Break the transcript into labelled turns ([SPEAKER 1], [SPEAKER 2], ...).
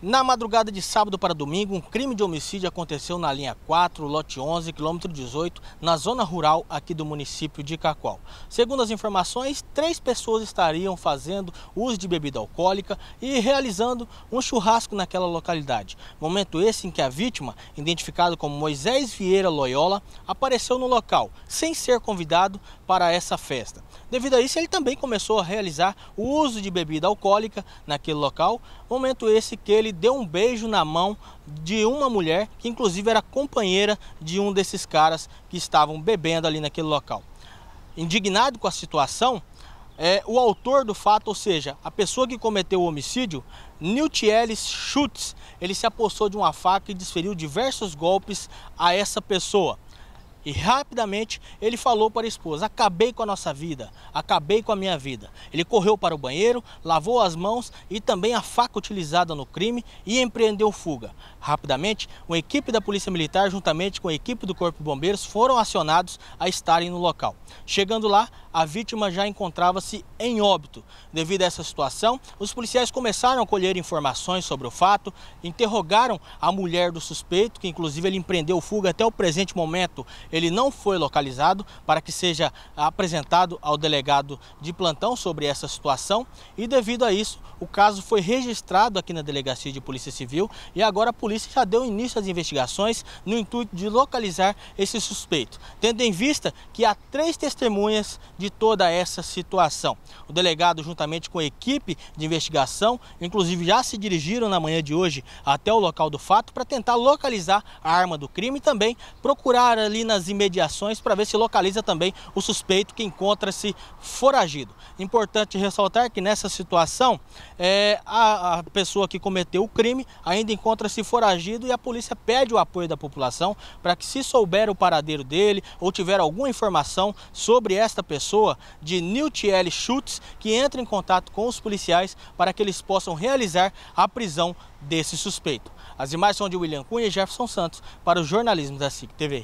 [SPEAKER 1] Na madrugada de sábado para domingo, um crime de homicídio aconteceu na linha 4, lote 11, quilômetro 18, na zona rural aqui do município de Cacol. Segundo as informações, três pessoas estariam fazendo uso de bebida alcoólica e realizando um churrasco naquela localidade. Momento esse em que a vítima, identificada como Moisés Vieira Loyola, apareceu no local, sem ser convidado para essa festa. Devido a isso, ele também começou a realizar o uso de bebida alcoólica naquele local, momento esse que ele ele deu um beijo na mão de uma mulher que inclusive era companheira de um desses caras que estavam bebendo ali naquele local. Indignado com a situação, é, o autor do fato, ou seja, a pessoa que cometeu o homicídio, Niltieles Schutz, ele se apossou de uma faca e desferiu diversos golpes a essa pessoa. E rapidamente ele falou para a esposa: Acabei com a nossa vida, acabei com a minha vida. Ele correu para o banheiro, lavou as mãos e também a faca utilizada no crime e empreendeu fuga. Rapidamente, uma equipe da Polícia Militar, juntamente com a equipe do Corpo de Bombeiros, foram acionados a estarem no local. Chegando lá, a vítima já encontrava-se em óbito. Devido a essa situação, os policiais começaram a colher informações sobre o fato, interrogaram a mulher do suspeito, que inclusive ele empreendeu fuga até o presente momento ele não foi localizado para que seja apresentado ao delegado de plantão sobre essa situação e devido a isso o caso foi registrado aqui na Delegacia de Polícia Civil e agora a polícia já deu início às investigações no intuito de localizar esse suspeito, tendo em vista que há três testemunhas de toda essa situação. O delegado, juntamente com a equipe de investigação, inclusive já se dirigiram na manhã de hoje até o local do fato para tentar localizar a arma do crime e também procurar ali nas nas imediações para ver se localiza também o suspeito que encontra-se foragido. Importante ressaltar que nessa situação, é, a, a pessoa que cometeu o crime ainda encontra-se foragido e a polícia pede o apoio da população para que se souber o paradeiro dele ou tiver alguma informação sobre esta pessoa de Niltiele Schutz, que entre em contato com os policiais para que eles possam realizar a prisão desse suspeito. As imagens são de William Cunha e Jefferson Santos para o jornalismo da SIC TV.